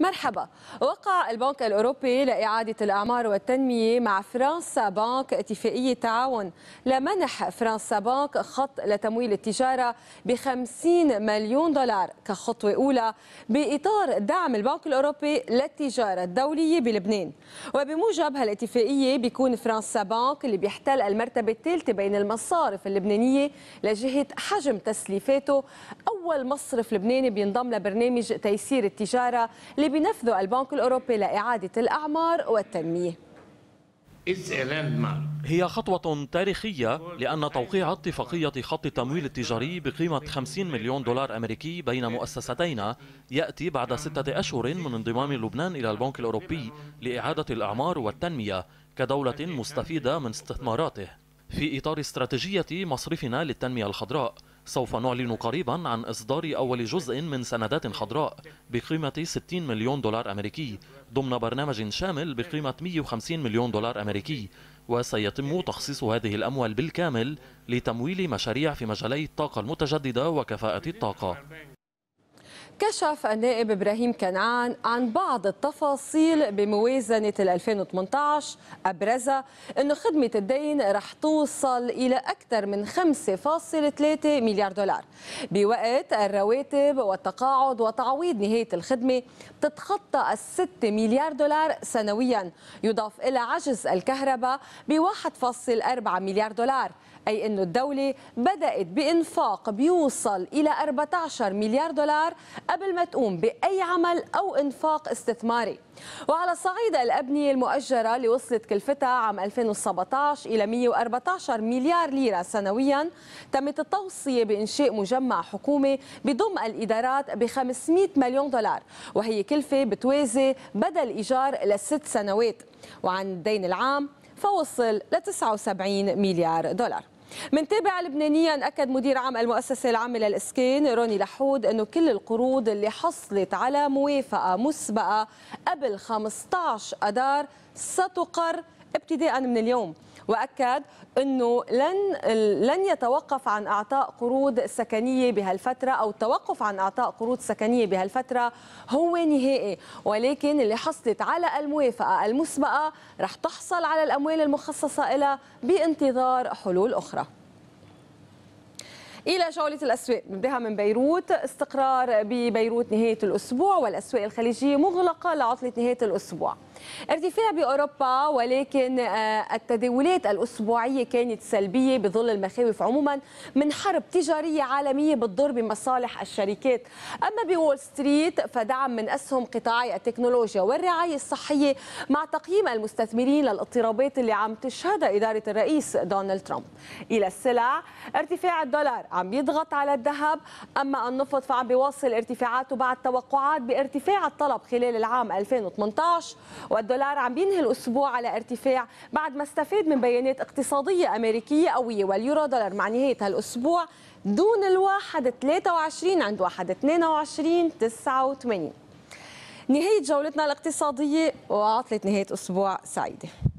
مرحبا وقع البنك الأوروبي لإعادة الأعمار والتنمية مع فرنسا بانك اتفاقية تعاون لمنح فرنسا بانك خط لتمويل التجارة ب 50 مليون دولار كخطوة أولى بإطار دعم البنك الأوروبي للتجارة الدولية بلبنان وبموجب هالاتفاقية بيكون فرنسا بانك اللي بيحتل المرتبة الثالثة بين المصارف اللبنانية لجهة حجم تسليفاته أول مصرف لبناني بينضم لبرنامج تيسير التجارة اللي بينفذه البنك الأوروبي لإعادة الأعمار والتنمية هي خطوة تاريخية لأن توقيع اتفاقية خط التمويل التجاري بقيمة 50 مليون دولار أمريكي بين مؤسستينا يأتي بعد ستة أشهر من انضمام لبنان إلى البنك الأوروبي لإعادة الأعمار والتنمية كدولة مستفيدة من استثماراته في إطار استراتيجية مصرفنا للتنمية الخضراء سوف نعلن قريبا عن إصدار أول جزء من سندات خضراء بقيمة 60 مليون دولار أمريكي ضمن برنامج شامل بقيمة 150 مليون دولار أمريكي وسيتم تخصيص هذه الأموال بالكامل لتمويل مشاريع في مجالي الطاقة المتجددة وكفاءة الطاقة كشف النائب ابراهيم كنعان عن بعض التفاصيل بموازنه 2018 ابرزها انه خدمه الدين رح توصل الى اكثر من 5.3 مليار دولار بوقت الرواتب والتقاعد وتعويض نهايه الخدمه بتتخطى ال 6 مليار دولار سنويا يضاف الى عجز الكهرباء ب 1.4 مليار دولار أي أن الدولة بدأت بإنفاق بيوصل إلى 14 مليار دولار قبل ما تقوم بأي عمل أو إنفاق استثماري وعلى صعيد الأبنية المؤجرة اللي وصلت كلفتها عام 2017 إلى 114 مليار ليرة سنويا تمت التوصية بإنشاء مجمع حكومي بضم الإدارات ب 500 مليون دولار وهي كلفة بتوازي بدل إيجار لست سنوات وعن الدين العام فوصل ل 79 مليار دولار من تابع لبنانيا أكد مدير عام المؤسسة العامة للإسكان روني لحود أنه كل القروض اللي حصلت على موافقة مسبقة قبل 15 أدار ستقر ابتداء من اليوم واكد انه لن لن يتوقف عن اعطاء قروض سكنيه بهالفتره او التوقف عن اعطاء قروض سكنيه بهالفتره هو نهائي ولكن اللي حصلت على الموافقه المسبقه رح تحصل على الاموال المخصصه لها بانتظار حلول اخرى إلى جولة الأسواق نبدأها من بيروت استقرار ببيروت نهاية الأسبوع والأسواق الخليجية مغلقة لعطلة نهاية الأسبوع ارتفاع بأوروبا ولكن آه، التداولات الأسبوعية كانت سلبية بظل المخاوف عموما من حرب تجارية عالمية بتضر بمصالح الشركات أما بول ستريت فدعم من أسهم قطاعي التكنولوجيا والرعاية الصحية مع تقييم المستثمرين للاضطرابات اللي عم تشهدها إدارة الرئيس دونالد ترامب إلى السلع ارتفاع الدولار عم يضغط على الذهب أما النفط فعم بيواصل ارتفاعاته بعد توقعات بارتفاع الطلب خلال العام 2018 والدولار عم بينهي الأسبوع على ارتفاع بعد ما استفاد من بيانات اقتصادية أمريكية قوية واليورو دولار مع نهاية هالأسبوع دون الواحد 23 عند واحد 22 89 نهاية جولتنا الاقتصادية وعطلة نهاية أسبوع سعيدة